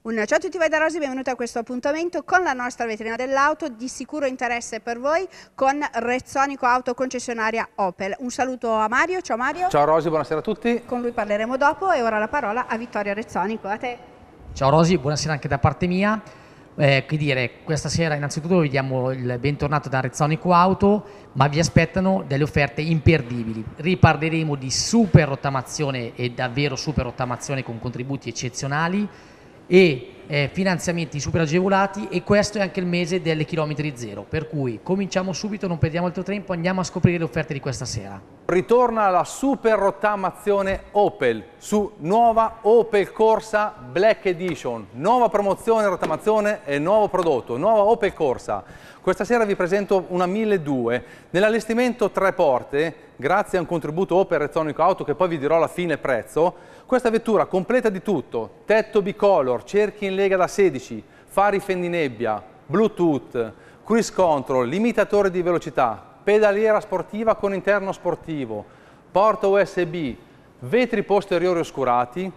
Un ciao a tutti voi da Rosi, benvenuti a questo appuntamento con la nostra vetrina dell'auto, di sicuro interesse per voi con Rezzonico Auto Concessionaria Opel. Un saluto a Mario, ciao Mario. Ciao Rosi, buonasera a tutti. Con lui parleremo dopo e ora la parola a Vittorio Rezzonico, a te. Ciao Rosi, buonasera anche da parte mia. Eh, che dire, questa sera innanzitutto vi diamo il bentornato da Rezzonico Auto, ma vi aspettano delle offerte imperdibili. Riparleremo di super rottamazione e davvero super rottamazione con contributi eccezionali ايه eh, finanziamenti super agevolati e questo è anche il mese delle chilometri zero, per cui cominciamo subito, non perdiamo altro tempo, andiamo a scoprire le offerte di questa sera. Ritorna la super rottamazione Opel su nuova Opel Corsa Black Edition, nuova promozione, rottamazione e nuovo prodotto, nuova Opel Corsa. Questa sera vi presento una 1200 nell'allestimento tre porte, grazie a un contributo Opel Rezzonico Auto che poi vi dirò alla fine prezzo, questa vettura completa di tutto, tetto bicolor, cerchi in Lega da 16, fari fendinebbia, Bluetooth, cruise control, limitatore di velocità, pedaliera sportiva con interno sportivo, porta USB, vetri posteriori oscurati,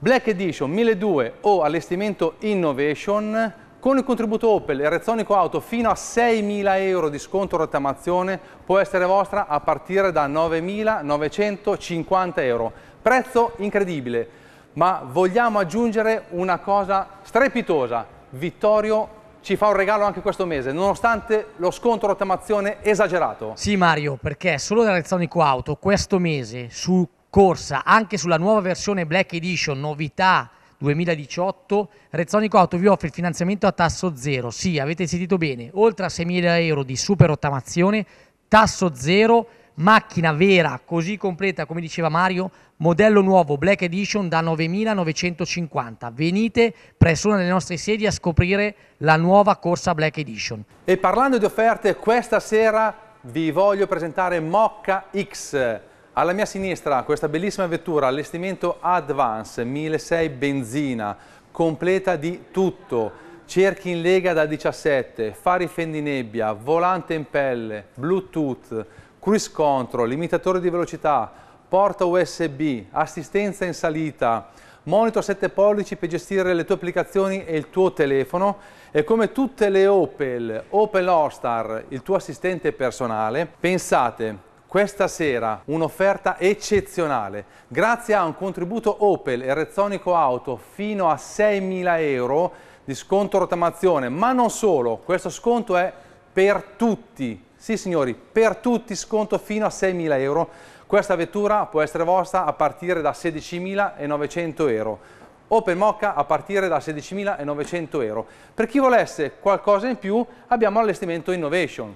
Black Edition 1200 o allestimento Innovation con il contributo Opel e Rezzonico Auto fino a 6.000 euro di sconto rottamazione può essere vostra a partire da 9.950 euro. Prezzo incredibile ma vogliamo aggiungere una cosa strepitosa. Vittorio ci fa un regalo anche questo mese, nonostante lo scontro rottamazione esagerato. Sì Mario, perché solo da Rezzonico Auto questo mese su corsa, anche sulla nuova versione Black Edition, novità 2018, Rezzonico Auto vi offre il finanziamento a tasso zero. Sì, avete sentito bene, oltre a 6.000 euro di super rottamazione, tasso zero, macchina vera così completa come diceva Mario, modello nuovo Black Edition da 9.950. Venite presso una delle nostre sedi a scoprire la nuova corsa Black Edition. E parlando di offerte, questa sera vi voglio presentare Mocca X. Alla mia sinistra questa bellissima vettura, allestimento Advance 1.6 benzina, completa di tutto cerchi in lega da 17, fari fendinebbia, volante in pelle, bluetooth, cruise control, limitatore di velocità, porta USB, assistenza in salita, monitor 7 pollici per gestire le tue applicazioni e il tuo telefono e come tutte le Opel, Opel all il tuo assistente personale, pensate questa sera un'offerta eccezionale. Grazie a un contributo Opel e Rezzonico Auto fino a 6.000 euro di sconto rotamazione, ma non solo, questo sconto è per tutti sì signori, per tutti sconto fino a 6.000 euro. Questa vettura può essere vostra a partire da 16.900 euro. Open Mocca a partire da 16.900 euro. Per chi volesse qualcosa in più abbiamo allestimento Innovation.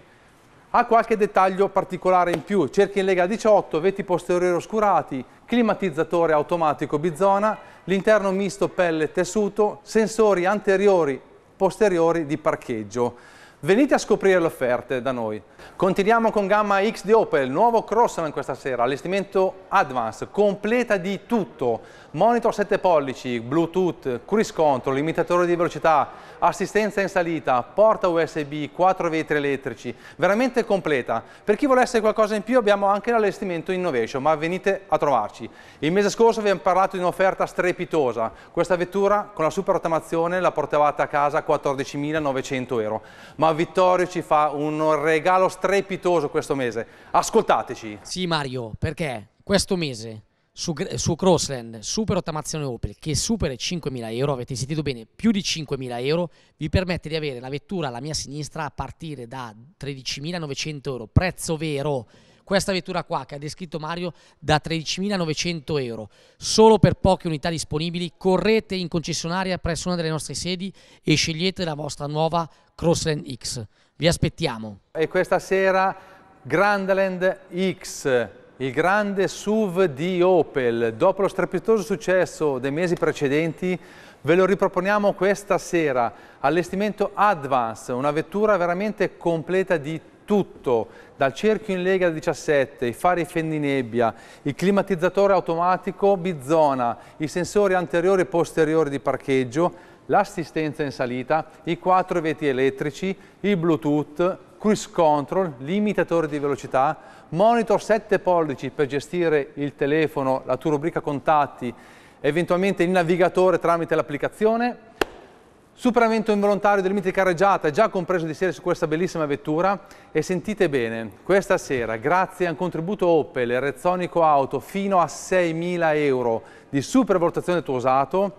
Ha qualche dettaglio particolare in più, cerchi in lega 18, veti posteriori oscurati, climatizzatore automatico bizona, l'interno misto pelle tessuto, sensori anteriori posteriori di parcheggio. Venite a scoprire le offerte da noi. Continuiamo con gamma X di Opel, nuovo Crossland questa sera, allestimento Advanced, completa di tutto. Monitor 7 pollici, Bluetooth, cruise control, limitatore di velocità, assistenza in salita, porta USB, 4 vetri elettrici, veramente completa. Per chi volesse qualcosa in più abbiamo anche l'allestimento Innovation, ma venite a trovarci. Il mese scorso vi abbiamo parlato di un'offerta strepitosa. Questa vettura con la super rottamazione la portavate a casa a 14.900 euro. Ma ma Vittorio ci fa un regalo strepitoso questo mese. Ascoltateci. Sì Mario, perché questo mese su, su Crossland Super Ottamazione Opel che supera i 5.000 euro, avete sentito bene, più di 5.000 euro, vi permette di avere la vettura alla mia sinistra a partire da 13.900 euro, prezzo vero questa vettura qua che ha descritto Mario da 13.900 euro solo per poche unità disponibili correte in concessionaria presso una delle nostre sedi e scegliete la vostra nuova Crossland X. Vi aspettiamo. E questa sera Grandland X, il grande SUV di Opel. Dopo lo strepitoso successo dei mesi precedenti, ve lo riproponiamo questa sera. Allestimento Advance, una vettura veramente completa di tutto, dal cerchio in lega 17, i fari fendinebbia, il climatizzatore automatico Bizona, i sensori anteriori e posteriori di parcheggio, l'assistenza in salita, i quattro veti elettrici, il Bluetooth, cruise control, limitatore di velocità, monitor 7 pollici per gestire il telefono, la tua rubrica contatti, eventualmente il navigatore tramite l'applicazione, Superamento involontario del limite di carreggiata è già compreso di serie su questa bellissima vettura e sentite bene, questa sera grazie a un contributo Opel e Rezzonico Auto fino a 6.000 euro di supervalutazione del tuo usato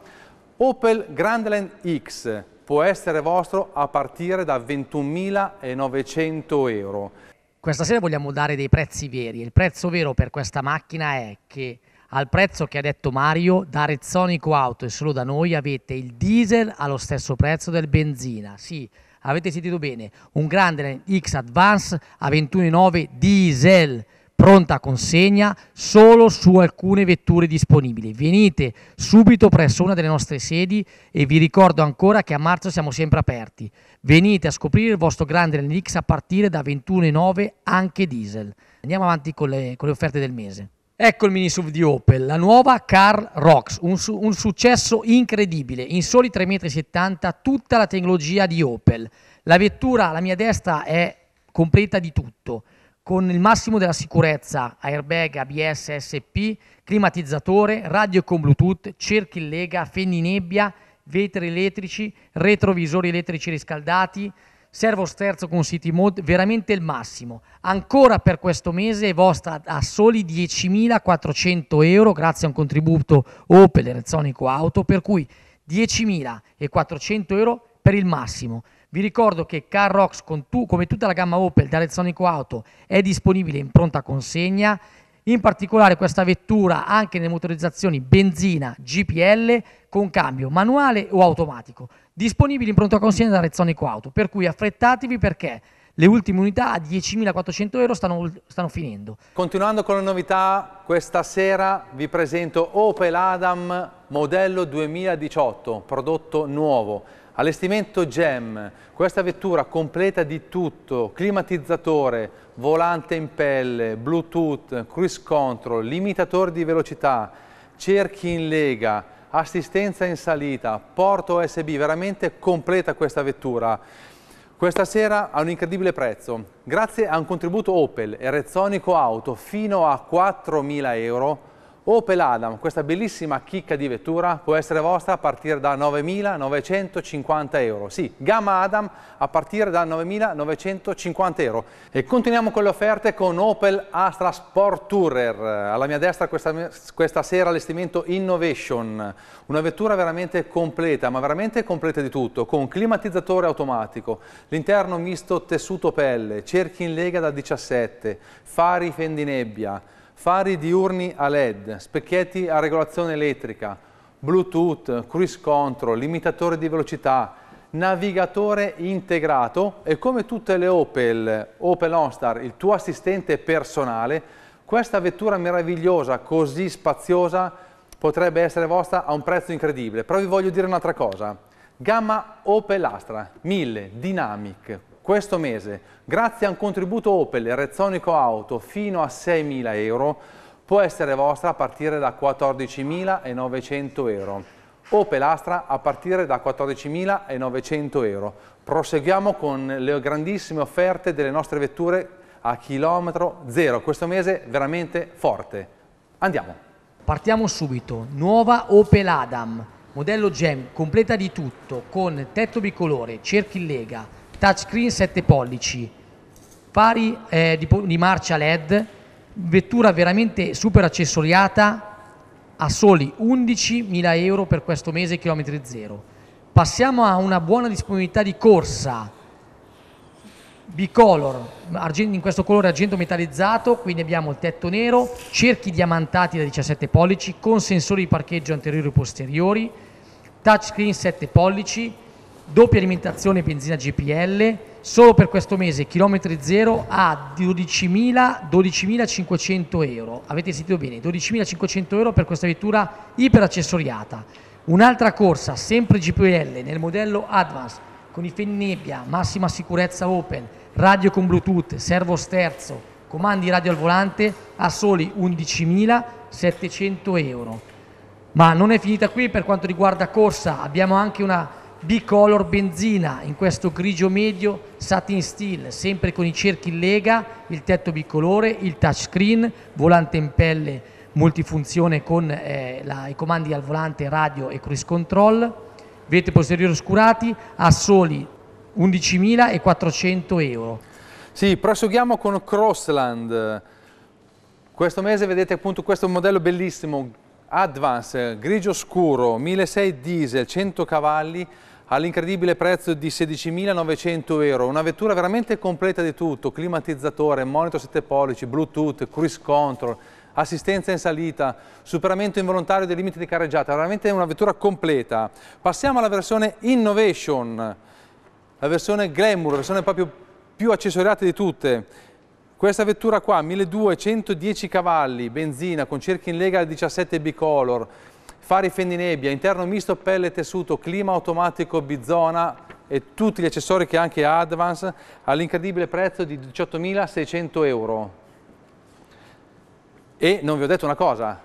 Opel Grandland X può essere vostro a partire da 21.900 euro. Questa sera vogliamo dare dei prezzi veri. Il prezzo vero per questa macchina è che al prezzo che ha detto Mario, da Rezzonico Auto e solo da noi avete il diesel allo stesso prezzo del benzina. Sì, avete sentito bene, un Grandland X Advance a 21.9 diesel pronta consegna solo su alcune vetture disponibili. Venite subito presso una delle nostre sedi e vi ricordo ancora che a marzo siamo sempre aperti. Venite a scoprire il vostro grande NX a partire da 21,9 anche diesel. Andiamo avanti con le, con le offerte del mese. Ecco il mini SUV di Opel, la nuova Car Rocks, un, su un successo incredibile, in soli 3,70 m tutta la tecnologia di Opel. La vettura alla mia destra è completa di tutto, con il massimo della sicurezza, airbag, ABS, SP, climatizzatore, radio con Bluetooth, cerchi in lega, fenni nebbia, vetri elettrici, retrovisori elettrici riscaldati, servo sterzo con City Mode, veramente il massimo. Ancora per questo mese è vostra a soli 10.400 euro grazie a un contributo Opel Rezzonico Auto, per cui 10.400 euro per il massimo. Vi ricordo che Carrox, tu, come tutta la gamma Opel da Rezzonico Auto, è disponibile in pronta consegna. In particolare questa vettura anche nelle motorizzazioni benzina GPL con cambio manuale o automatico. Disponibile in pronta consegna da Rezzonico Auto, per cui affrettatevi perché le ultime unità a 10.400 euro stanno, stanno, finendo. Continuando con le novità, questa sera vi presento Opel Adam modello 2018, prodotto nuovo Allestimento GEM, questa vettura completa di tutto, climatizzatore, volante in pelle, bluetooth, cruise control, limitatore di velocità, cerchi in lega, assistenza in salita, porto USB, veramente completa questa vettura. Questa sera ha un incredibile prezzo, grazie a un contributo Opel e Rezzonico Auto fino a 4.000 euro, Opel Adam, questa bellissima chicca di vettura può essere vostra a partire da 9.950 euro. Sì, gamma Adam a partire da 9.950 euro. E continuiamo con le offerte con Opel Astra Sport Tourer. Alla mia destra questa, questa sera allestimento Innovation. Una vettura veramente completa, ma veramente completa di tutto, con climatizzatore automatico, l'interno misto tessuto pelle, cerchi in lega da 17, fari fendinebbia, fari diurni a LED, specchietti a regolazione elettrica, Bluetooth, cruise control, limitatore di velocità, navigatore integrato e come tutte le Opel, Opel OnStar, il tuo assistente personale, questa vettura meravigliosa, così spaziosa, potrebbe essere vostra a un prezzo incredibile. Però vi voglio dire un'altra cosa. Gamma Opel Astra 1000 Dynamic questo mese, grazie a un contributo Opel Rezzonico Auto fino a 6.000 euro, può essere vostra a partire da 14.900 euro. Opel Astra a partire da 14.900 euro. Proseguiamo con le grandissime offerte delle nostre vetture a chilometro zero. Questo mese veramente forte. Andiamo. Partiamo subito. Nuova Opel Adam, modello Gem, completa di tutto, con tetto bicolore, cerchi in lega, touchscreen 7 pollici, pari eh, di, di marcia LED, vettura veramente super accessoriata a soli 11.000 euro per questo mese chilometri zero. Passiamo a una buona disponibilità di corsa, bicolor, in questo colore argento metallizzato, quindi abbiamo il tetto nero, cerchi diamantati da 17 pollici con sensori di parcheggio anteriori e posteriori, touchscreen 7 pollici, doppia alimentazione benzina GPL, solo per questo mese chilometri zero a 12.500 euro, avete sentito bene, 12.500 euro per questa vettura iperaccessoriata. Un'altra corsa, sempre GPL, nel modello Advance, con i nebbia, massima sicurezza open, radio con Bluetooth, servo sterzo, comandi radio al volante a soli 11.700 euro. Ma non è finita qui per quanto riguarda corsa, abbiamo anche una bicolor benzina in questo grigio medio satin steel sempre con i cerchi in lega il tetto bicolore il touchscreen volante in pelle multifunzione con eh, la, i comandi al volante radio e cruise control vette posteriori oscurati a soli 11.400 euro sì proseguiamo con Crossland questo mese vedete appunto questo modello bellissimo Advance, grigio scuro, 1.600 diesel, 100 cavalli, all'incredibile prezzo di 16.900 euro. Una vettura veramente completa di tutto, climatizzatore, monitor 7 pollici, bluetooth, cruise control, assistenza in salita, superamento involontario dei limiti di carreggiata, veramente una vettura completa. Passiamo alla versione Innovation, la versione Glamour, la versione proprio più accessoriata di tutte. Questa vettura qua, 1210 cavalli, benzina, con cerchi in lega 17 bicolor, fari fendinebbia, interno misto pelle e tessuto, clima automatico bizona e tutti gli accessori che anche Advance all'incredibile prezzo di 18.600 euro. E non vi ho detto una cosa,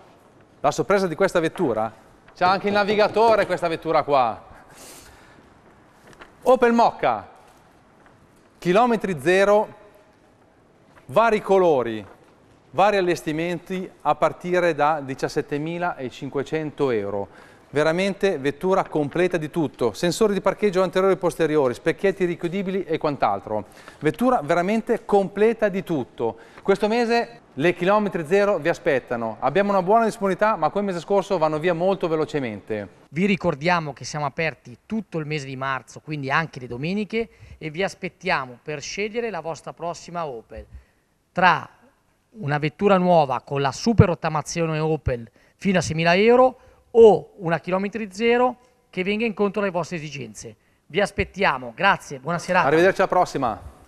la sorpresa di questa vettura, c'è anche il navigatore questa vettura qua. Opel Mocca, chilometri zero, vari colori, vari allestimenti a partire da 17.500 euro. Veramente vettura completa di tutto, sensori di parcheggio anteriori e posteriori, specchietti richiudibili e quant'altro. Vettura veramente completa di tutto. Questo mese le chilometri zero vi aspettano. Abbiamo una buona disponibilità, ma come mese scorso vanno via molto velocemente. Vi ricordiamo che siamo aperti tutto il mese di marzo, quindi anche le domeniche, e vi aspettiamo per scegliere la vostra prossima Opel tra una vettura nuova con la super rottamazione Opel fino a 6.000 euro o una chilometri zero che venga incontro alle vostre esigenze. Vi aspettiamo, grazie, buona serata. Arrivederci alla prossima.